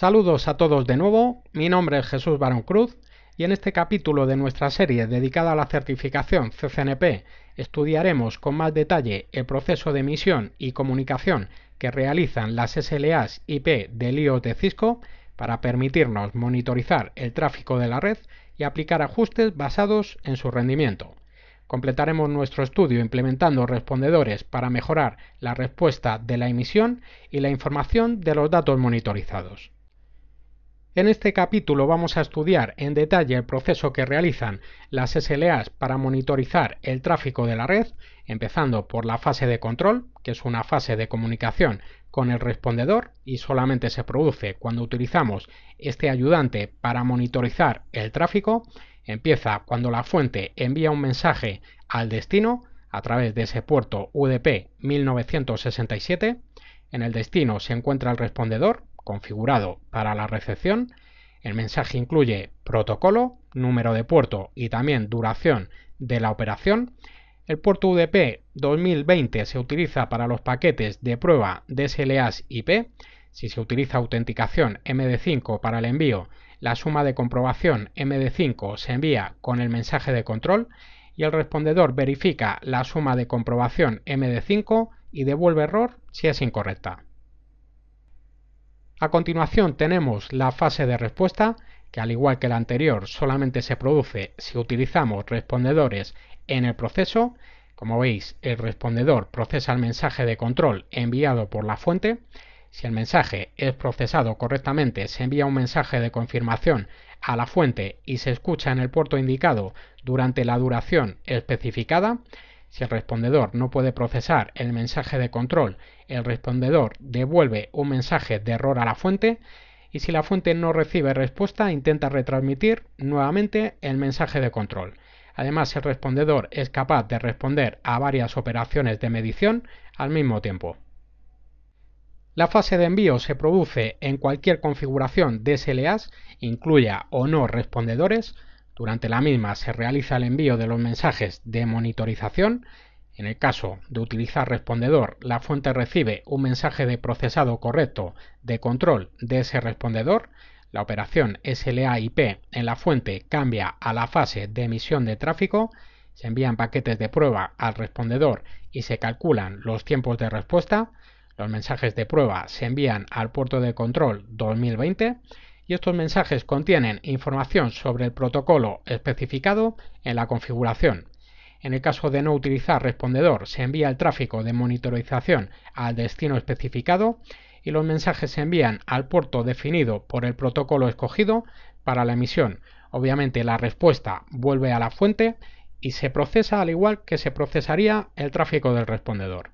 Saludos a todos de nuevo, mi nombre es Jesús Barón Cruz y en este capítulo de nuestra serie dedicada a la certificación CCNP estudiaremos con más detalle el proceso de emisión y comunicación que realizan las SLAs IP del IoT Cisco para permitirnos monitorizar el tráfico de la red y aplicar ajustes basados en su rendimiento. Completaremos nuestro estudio implementando respondedores para mejorar la respuesta de la emisión y la información de los datos monitorizados. En este capítulo vamos a estudiar en detalle el proceso que realizan las SLAs para monitorizar el tráfico de la red, empezando por la fase de control, que es una fase de comunicación con el respondedor y solamente se produce cuando utilizamos este ayudante para monitorizar el tráfico. Empieza cuando la fuente envía un mensaje al destino a través de ese puerto UDP 1967. En el destino se encuentra el respondedor, configurado para la recepción, el mensaje incluye protocolo, número de puerto y también duración de la operación. El puerto UDP 2020 se utiliza para los paquetes de prueba DSLAs IP. Si se utiliza autenticación MD5 para el envío, la suma de comprobación MD5 se envía con el mensaje de control y el respondedor verifica la suma de comprobación MD5 y devuelve error si es incorrecta. A continuación tenemos la fase de respuesta, que al igual que la anterior solamente se produce si utilizamos respondedores en el proceso. Como veis, el respondedor procesa el mensaje de control enviado por la fuente. Si el mensaje es procesado correctamente, se envía un mensaje de confirmación a la fuente y se escucha en el puerto indicado durante la duración especificada. Si el respondedor no puede procesar el mensaje de control, el respondedor devuelve un mensaje de error a la fuente y si la fuente no recibe respuesta, intenta retransmitir nuevamente el mensaje de control. Además, el respondedor es capaz de responder a varias operaciones de medición al mismo tiempo. La fase de envío se produce en cualquier configuración de SLAs, incluya o no respondedores, durante la misma se realiza el envío de los mensajes de monitorización. En el caso de utilizar respondedor, la fuente recibe un mensaje de procesado correcto de control de ese respondedor. La operación SLA-IP en la fuente cambia a la fase de emisión de tráfico. Se envían paquetes de prueba al respondedor y se calculan los tiempos de respuesta. Los mensajes de prueba se envían al puerto de control 2020 y estos mensajes contienen información sobre el protocolo especificado en la configuración. En el caso de no utilizar respondedor, se envía el tráfico de monitorización al destino especificado y los mensajes se envían al puerto definido por el protocolo escogido para la emisión. Obviamente la respuesta vuelve a la fuente y se procesa al igual que se procesaría el tráfico del respondedor.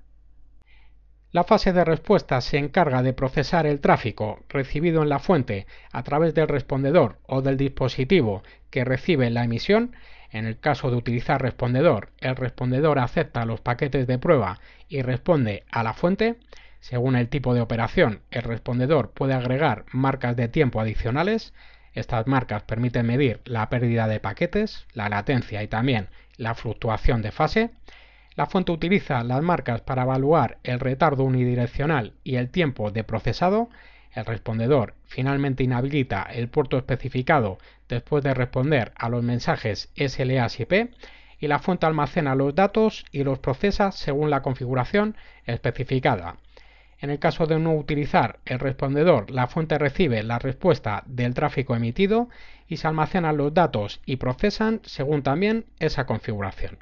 La fase de respuesta se encarga de procesar el tráfico recibido en la fuente a través del respondedor o del dispositivo que recibe la emisión. En el caso de utilizar respondedor, el respondedor acepta los paquetes de prueba y responde a la fuente. Según el tipo de operación, el respondedor puede agregar marcas de tiempo adicionales. Estas marcas permiten medir la pérdida de paquetes, la latencia y también la fluctuación de fase. La fuente utiliza las marcas para evaluar el retardo unidireccional y el tiempo de procesado. El respondedor finalmente inhabilita el puerto especificado después de responder a los mensajes sla P y la fuente almacena los datos y los procesa según la configuración especificada. En el caso de no utilizar el respondedor, la fuente recibe la respuesta del tráfico emitido y se almacenan los datos y procesan según también esa configuración.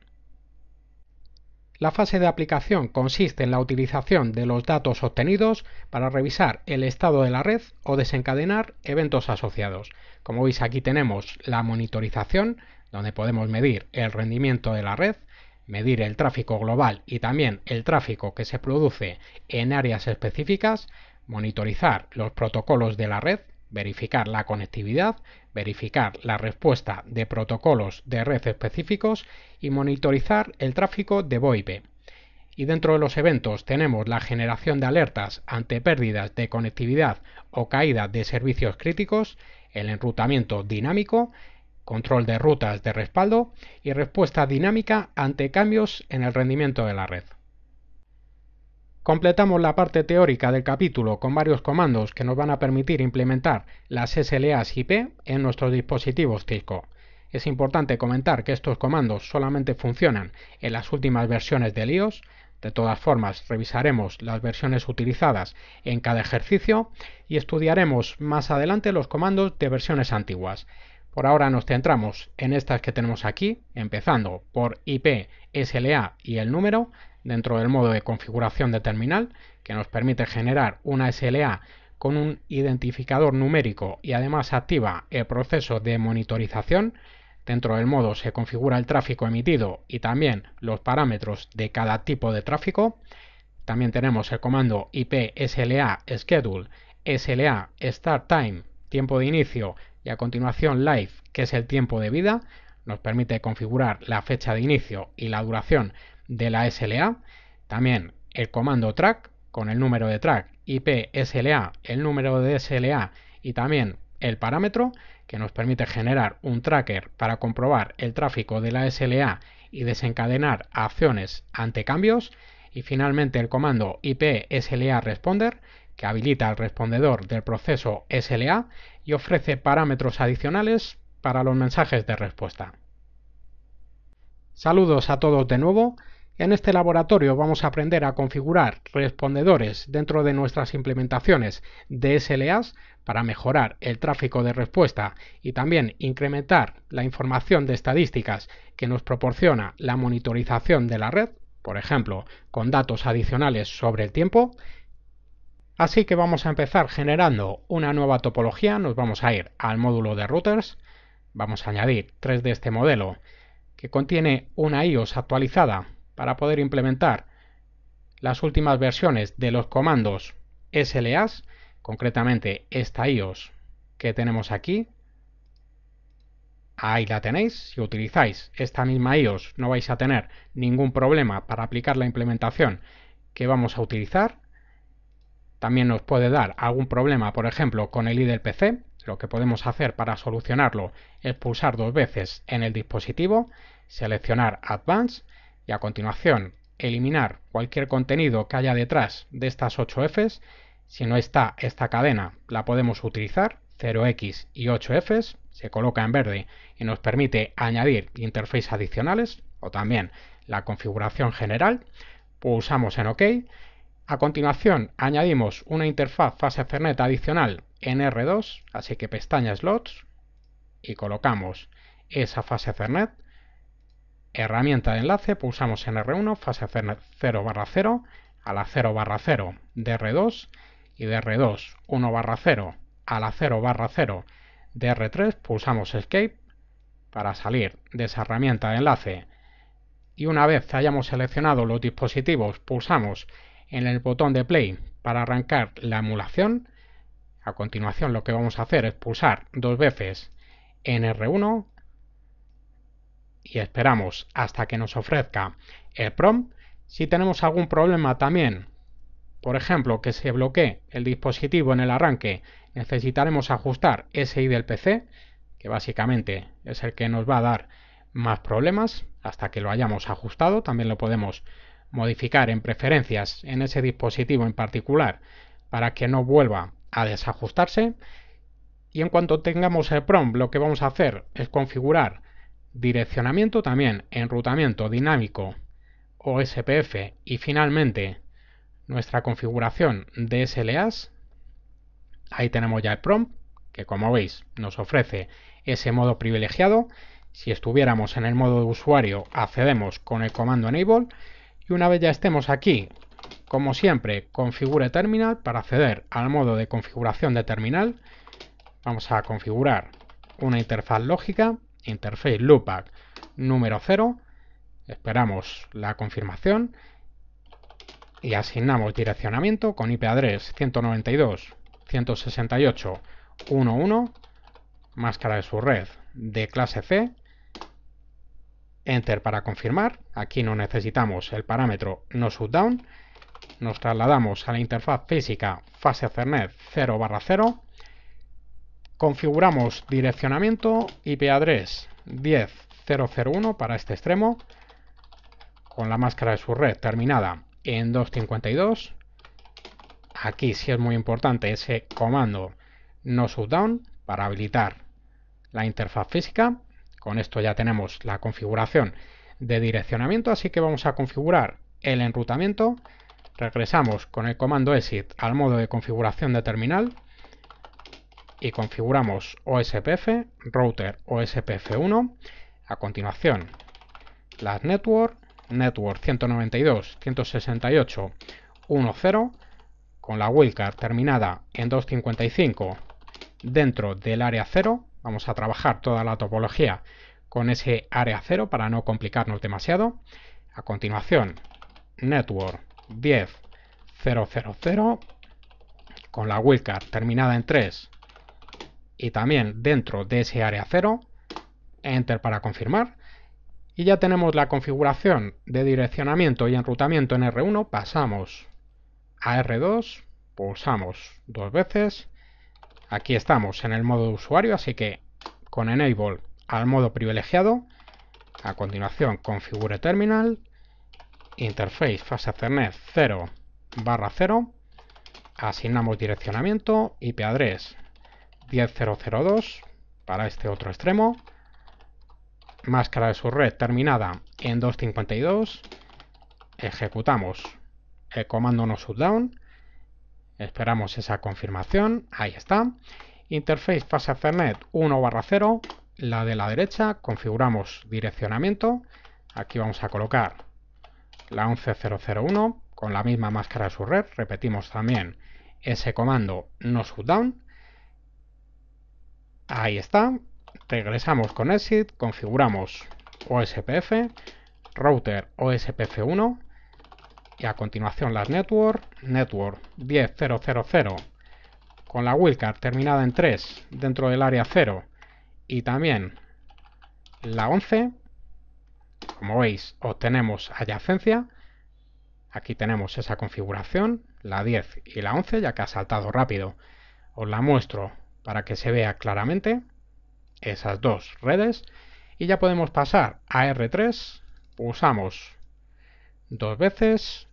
La fase de aplicación consiste en la utilización de los datos obtenidos para revisar el estado de la red o desencadenar eventos asociados. Como veis aquí tenemos la monitorización, donde podemos medir el rendimiento de la red, medir el tráfico global y también el tráfico que se produce en áreas específicas, monitorizar los protocolos de la red, verificar la conectividad, verificar la respuesta de protocolos de red específicos y monitorizar el tráfico de VoIP. Y dentro de los eventos tenemos la generación de alertas ante pérdidas de conectividad o caída de servicios críticos, el enrutamiento dinámico, control de rutas de respaldo y respuesta dinámica ante cambios en el rendimiento de la red. Completamos la parte teórica del capítulo con varios comandos que nos van a permitir implementar las SLAs IP en nuestros dispositivos Cisco. Es importante comentar que estos comandos solamente funcionan en las últimas versiones de iOS, de todas formas, revisaremos las versiones utilizadas en cada ejercicio y estudiaremos más adelante los comandos de versiones antiguas. Por ahora nos centramos en estas que tenemos aquí, empezando por IP, SLA y el número, dentro del modo de configuración de terminal, que nos permite generar una SLA con un identificador numérico y además activa el proceso de monitorización. Dentro del modo se configura el tráfico emitido y también los parámetros de cada tipo de tráfico. También tenemos el comando IP SLA Schedule, SLA Start Time, tiempo de inicio y a continuación Live, que es el tiempo de vida. Nos permite configurar la fecha de inicio y la duración de la SLA. También el comando track con el número de track, IP SLA, el número de SLA y también el parámetro que nos permite generar un tracker para comprobar el tráfico de la SLA y desencadenar acciones ante cambios. Y finalmente el comando IP responder que habilita al respondedor del proceso SLA y ofrece parámetros adicionales para los mensajes de respuesta. Saludos a todos de nuevo. En este laboratorio vamos a aprender a configurar respondedores dentro de nuestras implementaciones de SLAs para mejorar el tráfico de respuesta y también incrementar la información de estadísticas que nos proporciona la monitorización de la red, por ejemplo, con datos adicionales sobre el tiempo. Así que vamos a empezar generando una nueva topología, nos vamos a ir al módulo de routers, vamos a añadir tres de este modelo que contiene una IOS actualizada para poder implementar las últimas versiones de los comandos SLAs, concretamente esta IOS que tenemos aquí. Ahí la tenéis, si utilizáis esta misma IOS no vais a tener ningún problema para aplicar la implementación que vamos a utilizar. También nos puede dar algún problema, por ejemplo, con el ID PC. Lo que podemos hacer para solucionarlo es pulsar dos veces en el dispositivo, seleccionar Advanced y a continuación eliminar cualquier contenido que haya detrás de estas 8 Fs. Si no está esta cadena, la podemos utilizar. 0x y 8Fs se coloca en verde y nos permite añadir interfaces adicionales o también la configuración general. Pulsamos pues en OK. A continuación añadimos una interfaz fase Ethernet adicional en R2, así que pestaña Slots y colocamos esa fase Ethernet herramienta de enlace, pulsamos en R1, fase 0 barra 0, a la 0 barra 0 de R2 y de R2 1 barra 0 a la 0 barra 0 de R3, pulsamos Escape para salir de esa herramienta de enlace y una vez hayamos seleccionado los dispositivos pulsamos en el botón de play para arrancar la emulación. A continuación lo que vamos a hacer es pulsar dos veces en R1 y esperamos hasta que nos ofrezca el PROM. si tenemos algún problema también. Por ejemplo, que se bloquee el dispositivo en el arranque, necesitaremos ajustar ese ID del PC, que básicamente es el que nos va a dar más problemas hasta que lo hayamos ajustado. También lo podemos modificar en preferencias en ese dispositivo en particular para que no vuelva a desajustarse. Y en cuanto tengamos el PROM, lo que vamos a hacer es configurar direccionamiento también, enrutamiento dinámico o SPF y finalmente nuestra configuración de SLAs. Ahí tenemos ya el prompt, que como veis nos ofrece ese modo privilegiado. Si estuviéramos en el modo de usuario accedemos con el comando enable y una vez ya estemos aquí, como siempre, configure terminal para acceder al modo de configuración de terminal. Vamos a configurar una interfaz lógica interface loopback número 0, esperamos la confirmación y asignamos direccionamiento con IP address 11 máscara de su red de clase C, Enter para confirmar, aquí no necesitamos el parámetro no shutdown, nos trasladamos a la interfaz física fase Ethernet 0 barra 0, Configuramos direccionamiento IP address 10001 para este extremo con la máscara de su red terminada en 252. Aquí sí es muy importante ese comando no shutdown para habilitar la interfaz física. Con esto ya tenemos la configuración de direccionamiento, así que vamos a configurar el enrutamiento. Regresamos con el comando exit al modo de configuración de terminal y configuramos OSPF, router OSPF1, a continuación la network, network 192.168.1.0 con la wildcard terminada en 255 dentro del área 0, vamos a trabajar toda la topología con ese área 0 para no complicarnos demasiado. A continuación, network 10000 con la wildcard terminada en 3 y también dentro de ese área 0, Enter para confirmar, y ya tenemos la configuración de direccionamiento y enrutamiento en R1, pasamos a R2, pulsamos dos veces, aquí estamos en el modo de usuario, así que con Enable al modo privilegiado, a continuación configure terminal, interface fase Ethernet 0 barra 0, asignamos direccionamiento, IP address 10002 para este otro extremo. Máscara de su red terminada en 252. Ejecutamos el comando no shutdown. Esperamos esa confirmación. Ahí está. Interface fase Ethernet 1 barra 0. La de la derecha. Configuramos direccionamiento. Aquí vamos a colocar la 11001 con la misma máscara de su red. Repetimos también ese comando no shutdown. Ahí está. Regresamos con Exit, configuramos OSPF, router OSPF1 y a continuación las network, network 10000 con la wildcard terminada en 3 dentro del área 0 y también la 11. Como veis obtenemos adyacencia. Aquí tenemos esa configuración, la 10 y la 11 ya que ha saltado rápido. Os la muestro para que se vea claramente esas dos redes y ya podemos pasar a R3 usamos dos veces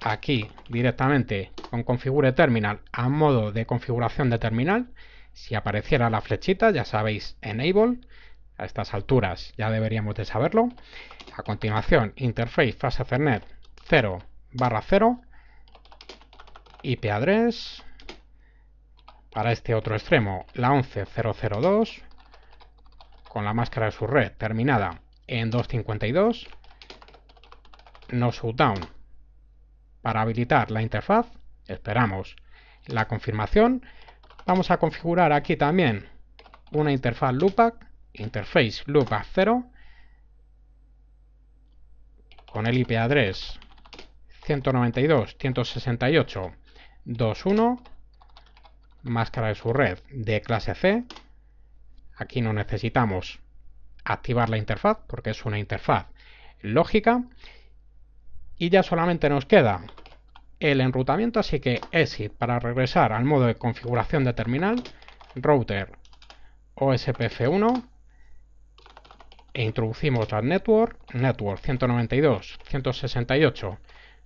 aquí directamente con configure terminal a modo de configuración de terminal si apareciera la flechita ya sabéis enable a estas alturas ya deberíamos de saberlo a continuación interface fase ethernet 0 barra 0 IP address para este otro extremo la 11002 con la máscara de su red terminada en 252 no shutdown para habilitar la interfaz esperamos la confirmación vamos a configurar aquí también una interfaz loopback interface loopback 0 con el IP address 192.168.2.1 máscara de su red de clase C. Aquí no necesitamos activar la interfaz porque es una interfaz lógica. Y ya solamente nos queda el enrutamiento, así que exit para regresar al modo de configuración de terminal, router OSPF1 e introducimos la network, network 192, 168,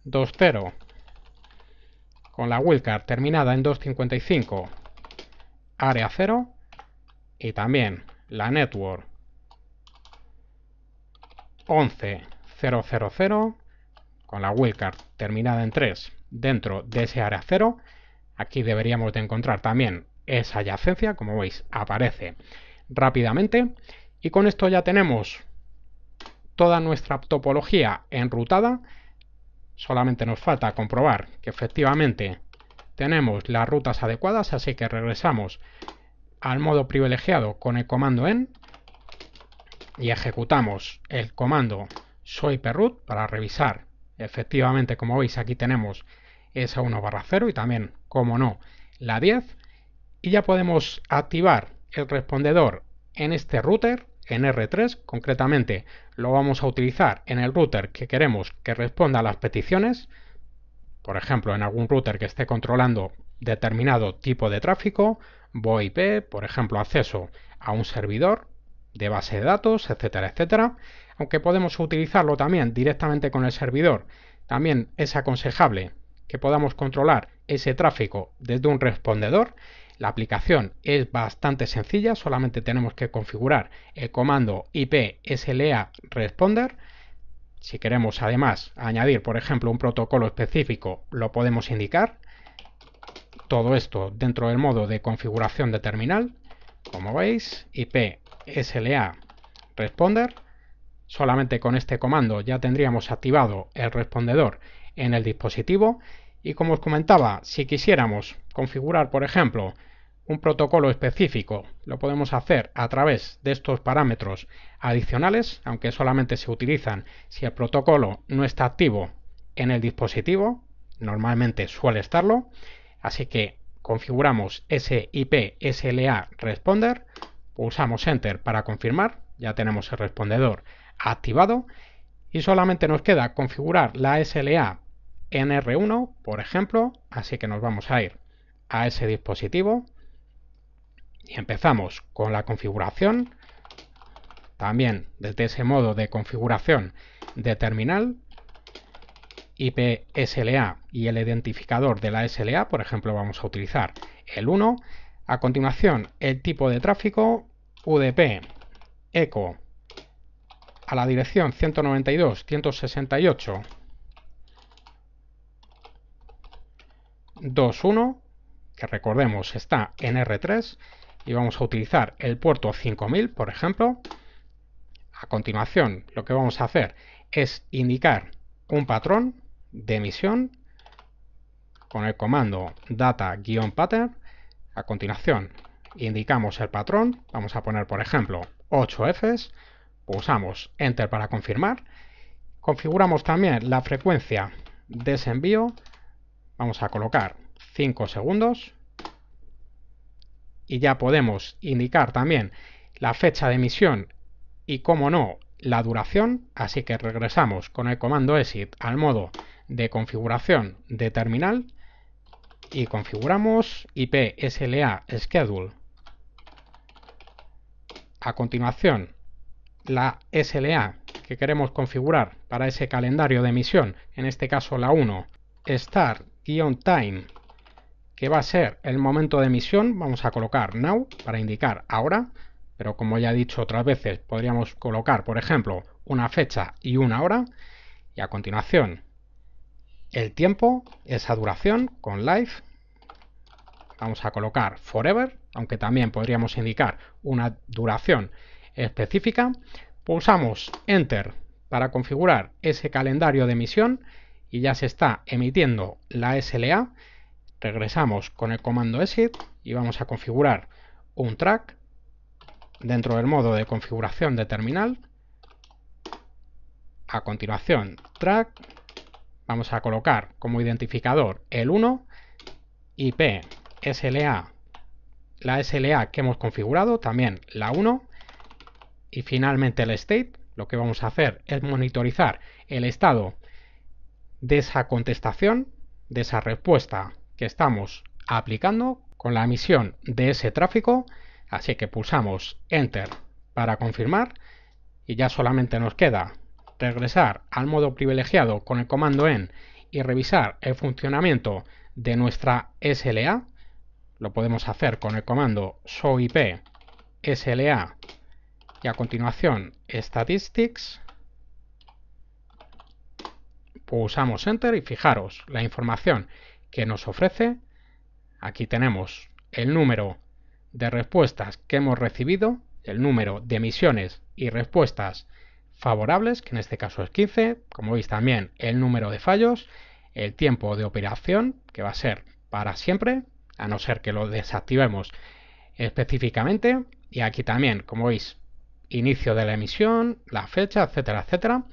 20, con la wildcard terminada en 255, área 0 y también la network 11000 con la wildcard terminada en 3 dentro de ese área 0. Aquí deberíamos de encontrar también esa yacencia como veis, aparece rápidamente. Y con esto ya tenemos toda nuestra topología enrutada Solamente nos falta comprobar que efectivamente tenemos las rutas adecuadas, así que regresamos al modo privilegiado con el comando en y ejecutamos el comando soy perrut para revisar. Efectivamente, como veis, aquí tenemos esa 1 barra 0 y también, como no, la 10. Y ya podemos activar el respondedor en este router en R3 concretamente lo vamos a utilizar en el router que queremos que responda a las peticiones, por ejemplo en algún router que esté controlando determinado tipo de tráfico, VoIP, por ejemplo acceso a un servidor de base de datos, etcétera, etcétera, aunque podemos utilizarlo también directamente con el servidor, también es aconsejable que podamos controlar ese tráfico desde un respondedor la aplicación es bastante sencilla, solamente tenemos que configurar el comando IP SLA responder. Si queremos además añadir, por ejemplo, un protocolo específico, lo podemos indicar. Todo esto dentro del modo de configuración de terminal. Como veis, IP SLA responder. Solamente con este comando ya tendríamos activado el respondedor en el dispositivo. Y como os comentaba, si quisiéramos configurar, por ejemplo, un protocolo específico. Lo podemos hacer a través de estos parámetros adicionales, aunque solamente se utilizan si el protocolo no está activo en el dispositivo. Normalmente suele estarlo. Así que configuramos SIP SLA responder, pulsamos Enter para confirmar, ya tenemos el respondedor activado y solamente nos queda configurar la SLA NR1, por ejemplo, así que nos vamos a ir a ese dispositivo y empezamos con la configuración también desde ese modo de configuración de terminal IP y el identificador de la SLA, por ejemplo vamos a utilizar el 1. A continuación el tipo de tráfico UDP ECO a la dirección 192.168.2.1 que recordemos está en R3 y vamos a utilizar el puerto 5000, por ejemplo. A continuación, lo que vamos a hacer es indicar un patrón de emisión con el comando data-pattern. A continuación, indicamos el patrón, vamos a poner, por ejemplo, 8 Fs, pulsamos Enter para confirmar, configuramos también la frecuencia de ese envío, vamos a colocar 5 segundos y ya podemos indicar también la fecha de emisión y, como no, la duración, así que regresamos con el comando exit al modo de configuración de terminal y configuramos IP SLA Schedule. A continuación, la SLA que queremos configurar para ese calendario de emisión, en este caso la 1, start-time que va a ser el momento de emisión. Vamos a colocar now para indicar ahora, pero como ya he dicho otras veces, podríamos colocar, por ejemplo, una fecha y una hora. Y a continuación, el tiempo, esa duración con live. Vamos a colocar forever, aunque también podríamos indicar una duración específica. Pulsamos enter para configurar ese calendario de emisión y ya se está emitiendo la SLA regresamos con el comando exit y vamos a configurar un track dentro del modo de configuración de terminal. A continuación, track, vamos a colocar como identificador el 1, IP, SLA, la SLA que hemos configurado, también la 1, y finalmente el state. Lo que vamos a hacer es monitorizar el estado de esa contestación, de esa respuesta que estamos aplicando con la emisión de ese tráfico, así que pulsamos Enter para confirmar y ya solamente nos queda regresar al modo privilegiado con el comando en y revisar el funcionamiento de nuestra SLA. Lo podemos hacer con el comando soip SLA y a continuación statistics. Pulsamos enter y fijaros la información que nos ofrece, aquí tenemos el número de respuestas que hemos recibido, el número de emisiones y respuestas favorables, que en este caso es 15, como veis también el número de fallos, el tiempo de operación, que va a ser para siempre, a no ser que lo desactivemos específicamente, y aquí también, como veis, inicio de la emisión, la fecha, etcétera, etcétera.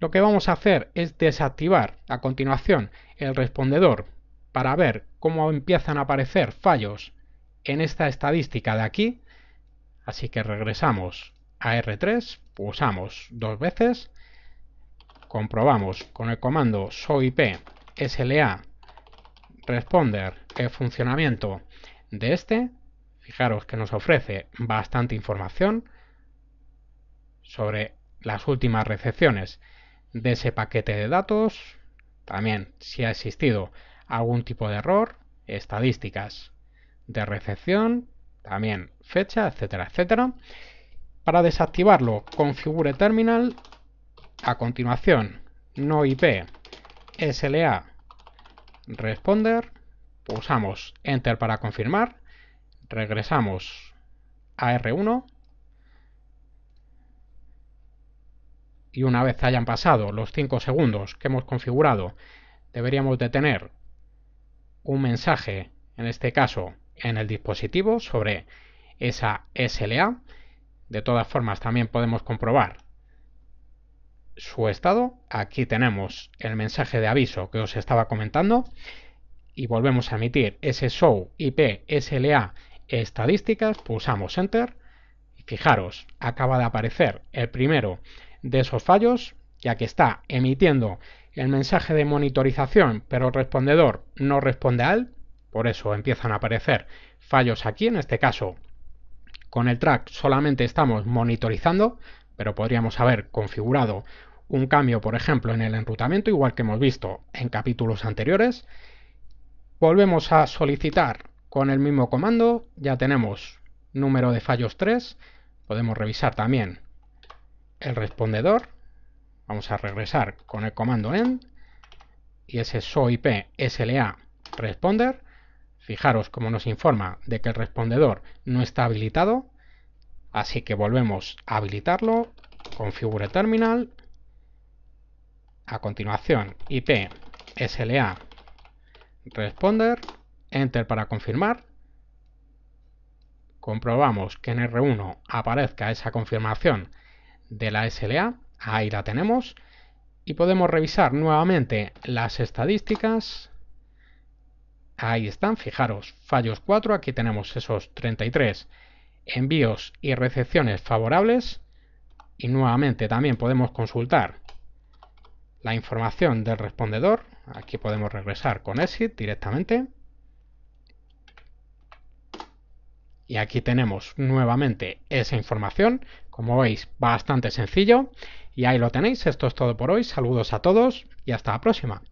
Lo que vamos a hacer es desactivar a continuación el respondedor para ver cómo empiezan a aparecer fallos en esta estadística de aquí. Así que regresamos a R3, usamos dos veces, comprobamos con el comando soip sla responder el funcionamiento de este. Fijaros que nos ofrece bastante información sobre las últimas recepciones de ese paquete de datos, también si ha existido algún tipo de error, estadísticas de recepción, también fecha, etcétera, etcétera. Para desactivarlo, configure terminal, a continuación, no IP, SLA, responder, pulsamos Enter para confirmar, regresamos a R1, y una vez hayan pasado los 5 segundos que hemos configurado, deberíamos de tener un mensaje, en este caso en el dispositivo, sobre esa SLA. De todas formas, también podemos comprobar su estado. Aquí tenemos el mensaje de aviso que os estaba comentando y volvemos a emitir ese show IP SLA estadísticas, pulsamos enter y fijaros, acaba de aparecer el primero de esos fallos, ya que está emitiendo el mensaje de monitorización, pero el respondedor no responde al por eso empiezan a aparecer fallos aquí, en este caso con el track solamente estamos monitorizando, pero podríamos haber configurado un cambio, por ejemplo, en el enrutamiento, igual que hemos visto en capítulos anteriores. Volvemos a solicitar con el mismo comando, ya tenemos número de fallos 3, podemos revisar también el respondedor. Vamos a regresar con el comando end y ese SOIP SLA responder. Fijaros cómo nos informa de que el respondedor no está habilitado, así que volvemos a habilitarlo, configure terminal, a continuación IP SLA responder, enter para confirmar, comprobamos que en R1 aparezca esa confirmación de la SLA. Ahí la tenemos. Y podemos revisar nuevamente las estadísticas. Ahí están, fijaros, fallos 4, aquí tenemos esos 33 envíos y recepciones favorables. Y nuevamente también podemos consultar la información del respondedor. Aquí podemos regresar con exit directamente. Y aquí tenemos nuevamente esa información. Como veis, bastante sencillo. Y ahí lo tenéis, esto es todo por hoy, saludos a todos y hasta la próxima.